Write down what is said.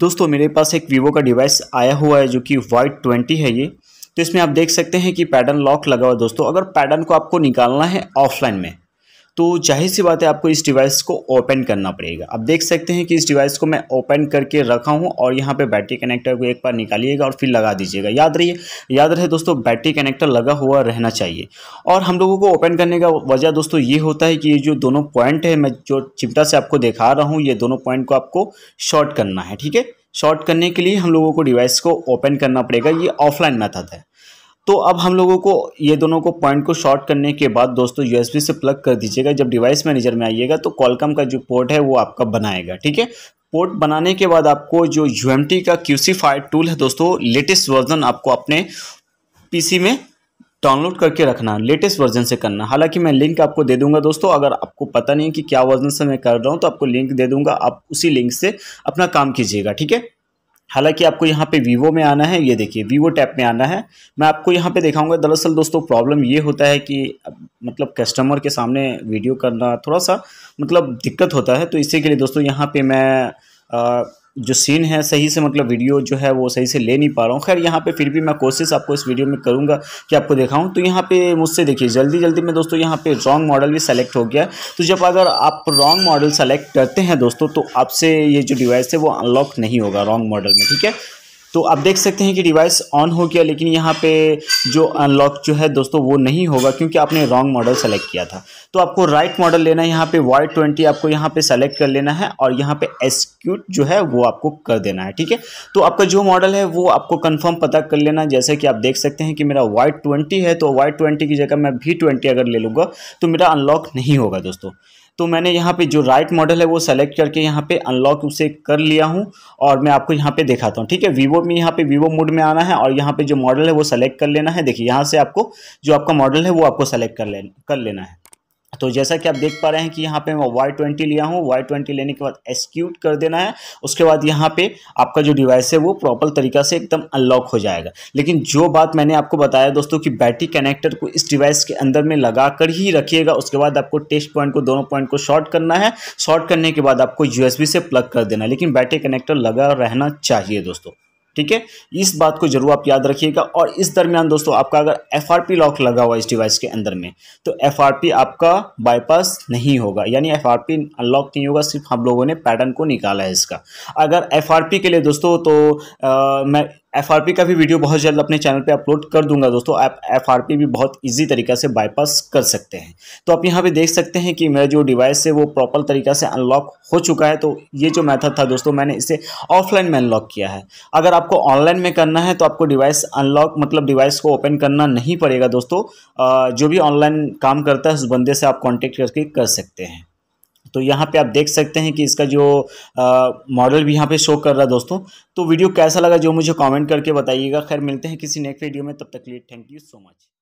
दोस्तों मेरे पास एक वीवो का डिवाइस आया हुआ है जो कि वाइट ट्वेंटी है ये तो इसमें आप देख सकते हैं कि पैटर्न लॉक लगा हुआ है दोस्तों अगर पैटर्न को आपको निकालना है ऑफलाइन में तो जाहिर सी बात है आपको इस डिवाइस को ओपन करना पड़ेगा आप देख सकते हैं कि इस डिवाइस को मैं ओपन करके रखा हूं और यहाँ पे बैटरी कनेक्टर को एक बार निकालिएगा और फिर लगा दीजिएगा याद रहिए याद रहे दोस्तों बैटरी कनेक्टर लगा हुआ रहना चाहिए और हम लोगों को ओपन करने का वजह दोस्तों ये होता है कि ये जो दोनों पॉइंट है मैं जो चिमटा से आपको दिखा रहा हूँ ये दोनों पॉइंट को आपको शॉर्ट करना है ठीक है शॉर्ट करने के लिए हम लोगों को डिवाइस को ओपन करना पड़ेगा ये ऑफलाइन मैथड है तो अब हम लोगों को ये दोनों को पॉइंट को शॉर्ट करने के बाद दोस्तों यूएसबी से प्लग कर दीजिएगा जब डिवाइस मैनेजर में आइएगा तो कॉलकम का जो पोर्ट है वो आपका बनाएगा ठीक है पोर्ट बनाने के बाद आपको जो यू का क्यूसीफाइड टूल है दोस्तों लेटेस्ट वर्जन आपको अपने पीसी में डाउनलोड करके रखना लेटेस्ट वर्जन से करना हालांकि मैं लिंक आपको दे दूंगा दोस्तों अगर आपको पता नहीं कि क्या वर्जन से मैं कर रहा हूँ तो आपको लिंक दे दूंगा आप उसी लिंक से अपना काम कीजिएगा ठीक है हालांकि आपको यहाँ पे वीवो में आना है ये देखिए वीवो टैप में आना है मैं आपको यहाँ पे दिखाऊंगा दरअसल दोस्तों प्रॉब्लम ये होता है कि मतलब कस्टमर के सामने वीडियो करना थोड़ा सा मतलब दिक्कत होता है तो इसी के लिए दोस्तों यहाँ पे मैं आ, जो सीन है सही से मतलब वीडियो जो है वो सही से ले नहीं पा रहा हूँ खैर यहाँ पे फिर भी मैं कोशिश आपको इस वीडियो में करूँगा कि आपको दिखाऊँ तो यहाँ पे मुझसे देखिए जल्दी जल्दी में दोस्तों यहाँ पे रॉन्ग मॉडल भी सेलेक्ट हो गया तो जब अगर आप रॉन्ग मॉडल सेलेक्ट करते हैं दोस्तों तो आपसे ये जो डिवाइस है वो अनलॉक नहीं होगा रॉन्ग मॉडल में ठीक है तो आप देख सकते हैं कि डिवाइस ऑन हो गया लेकिन यहाँ पे जो अनलॉक जो है दोस्तों वो नहीं होगा क्योंकि आपने रॉन्ग मॉडल सेलेक्ट किया था तो आपको राइट मॉडल लेना है यहाँ पे वाई ट्वेंटी आपको यहाँ पे सेलेक्ट कर लेना है और यहाँ पे एसक्यूट जो है वो आपको कर देना है ठीक है तो आपका जो मॉडल है वो आपको कन्फर्म पता कर लेना जैसे कि आप देख सकते हैं कि मेरा वाई ट्वेंटी है तो वाई ट्वेंटी की जगह मैं भी ट्वेंटी अगर ले लूँगा तो मेरा अनलॉक नहीं होगा दोस्तों तो मैंने यहाँ पे जो राइट मॉडल है वो सेलेक्ट करके यहाँ पे अनलॉक उसे कर लिया हूँ और मैं आपको यहाँ पे दिखाता हूँ ठीक है वीवो में यहाँ पे वीवो मोड में आना है और यहाँ पे जो मॉडल है वो सेलेक्ट कर लेना है देखिए यहाँ से आपको जो आपका मॉडल है वो आपको सेलेक्ट कर ले कर लेना है तो जैसा कि आप देख पा रहे हैं कि यहाँ पे मैं वाई ट्वेंटी लिया हूँ वाई ट्वेंटी लेने के बाद एक्सक्यूट कर देना है उसके बाद यहाँ पे आपका जो डिवाइस है वो प्रॉपर तरीका से एकदम अनलॉक हो जाएगा लेकिन जो बात मैंने आपको बताया दोस्तों कि बैटरी कनेक्टर को इस डिवाइस के अंदर में लगा कर ही रखिएगा उसके बाद आपको टेस्ट पॉइंट को दोनों पॉइंट को शॉर्ट करना है शॉर्ट करने के बाद आपको यूएसबी से प्लग कर देना है लेकिन बैटरी कनेक्टर लगा रहना चाहिए दोस्तों ठीक है इस बात को जरूर आप याद रखिएगा और इस दरमियान दोस्तों आपका अगर एफ लॉक लगा हुआ इस डिवाइस के अंदर में तो एफ आपका बाईपास नहीं होगा यानी एफ अनलॉक नहीं होगा सिर्फ हम लोगों ने पैटर्न को निकाला है इसका अगर एफ के लिए दोस्तों तो आ, मैं एफ का भी वीडियो बहुत जल्द अपने चैनल पे अपलोड कर दूंगा दोस्तों आप एफ भी बहुत इजी तरीका से बाईपास कर सकते हैं तो आप यहाँ पे देख सकते हैं कि मेरा जो डिवाइस है वो प्रॉपर तरीका से अनलॉक हो चुका है तो ये जो मेथड था दोस्तों मैंने इसे ऑफलाइन में अनलॉक किया है अगर आपको ऑनलाइन में करना है तो आपको डिवाइस अनलॉक मतलब डिवाइस को ओपन करना नहीं पड़ेगा दोस्तों जो भी ऑनलाइन काम करता है उस बंदे से आप कॉन्टेक्ट करके कर सकते हैं तो यहाँ पे आप देख सकते हैं कि इसका जो मॉडल भी यहाँ पे शो कर रहा है दोस्तों तो वीडियो कैसा लगा जो मुझे कमेंट करके बताइएगा खैर मिलते हैं किसी नेक्स्ट वीडियो में तब तक लिए थैंक यू सो मच